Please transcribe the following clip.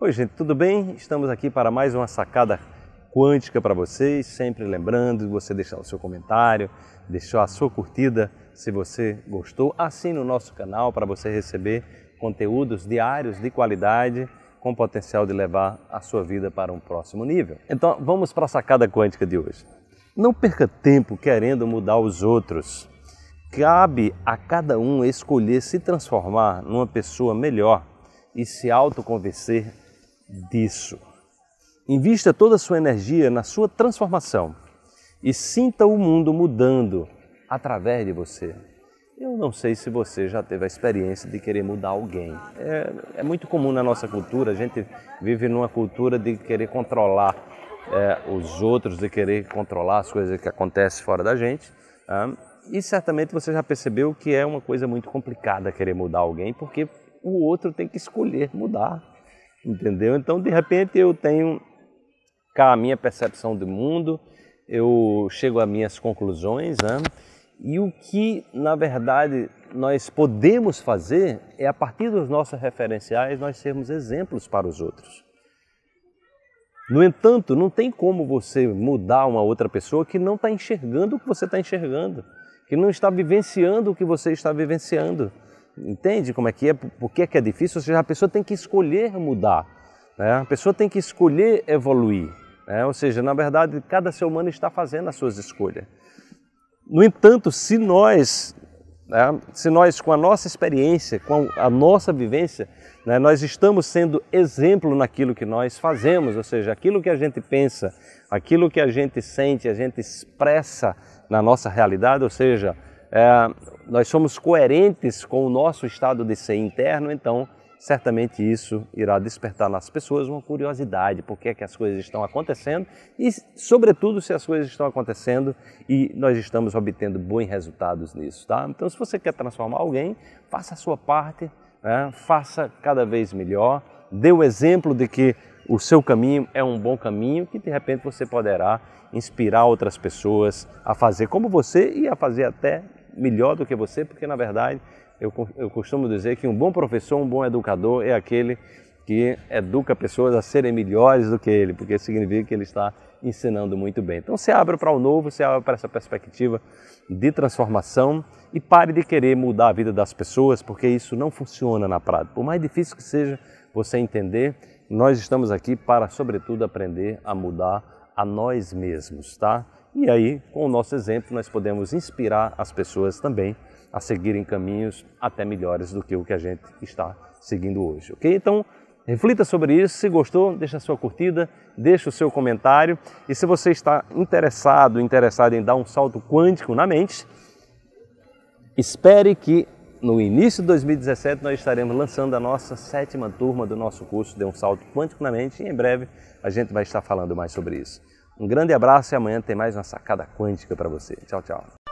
Oi, gente, tudo bem? Estamos aqui para mais uma sacada quântica para vocês. Sempre lembrando de você deixar o seu comentário, deixar a sua curtida se você gostou. Assine o nosso canal para você receber conteúdos diários de qualidade com potencial de levar a sua vida para um próximo nível. Então, vamos para a sacada quântica de hoje. Não perca tempo querendo mudar os outros. Cabe a cada um escolher se transformar numa pessoa melhor e se autoconvencer disso. Invista toda a sua energia na sua transformação e sinta o mundo mudando através de você. Eu não sei se você já teve a experiência de querer mudar alguém. É, é muito comum na nossa cultura, a gente vive numa cultura de querer controlar é, os outros, de querer controlar as coisas que acontecem fora da gente. e certamente você já percebeu que é uma coisa muito complicada querer mudar alguém, porque o outro tem que escolher mudar entendeu? Então, de repente, eu tenho cá a minha percepção do mundo, eu chego a minhas conclusões, né? E o que, na verdade, nós podemos fazer é, a partir dos nossos referenciais, nós sermos exemplos para os outros. No entanto, não tem como você mudar uma outra pessoa que não está enxergando o que você está enxergando, que não está vivenciando o que você está vivenciando. Entende como é que é? Por que é, que é difícil? Ou seja, a pessoa tem que escolher mudar, né? a pessoa tem que escolher evoluir. Né? Ou seja, na verdade, cada ser humano está fazendo as suas escolhas. No entanto, se nós, né, se nós com a nossa experiência, com a nossa vivência, né, nós estamos sendo exemplo naquilo que nós fazemos, ou seja, aquilo que a gente pensa, aquilo que a gente sente, a gente expressa na nossa realidade, ou seja, é, nós somos coerentes com o nosso estado de ser interno, então certamente isso irá despertar nas pessoas uma curiosidade por que, é que as coisas estão acontecendo e, sobretudo, se as coisas estão acontecendo e nós estamos obtendo bons resultados nisso. Tá? Então, se você quer transformar alguém, faça a sua parte, né? faça cada vez melhor, dê o exemplo de que o seu caminho é um bom caminho que de repente você poderá inspirar outras pessoas a fazer como você e a fazer até melhor do que você, porque na verdade eu, eu costumo dizer que um bom professor, um bom educador é aquele que educa pessoas a serem melhores do que ele, porque significa que ele está ensinando muito bem. Então se abre para o novo, se abre para essa perspectiva de transformação e pare de querer mudar a vida das pessoas, porque isso não funciona na prática. Por mais difícil que seja você entender, nós estamos aqui para, sobretudo, aprender a mudar a nós mesmos, tá? E aí, com o nosso exemplo, nós podemos inspirar as pessoas também a seguirem caminhos até melhores do que o que a gente está seguindo hoje, ok? Então, reflita sobre isso. Se gostou, deixa a sua curtida, deixa o seu comentário. E se você está interessado, interessado em dar um salto quântico na mente, espere que no início de 2017 nós estaremos lançando a nossa sétima turma do nosso curso de um salto quântico na mente e em breve a gente vai estar falando mais sobre isso. Um grande abraço e amanhã tem mais uma sacada quântica para você. Tchau, tchau.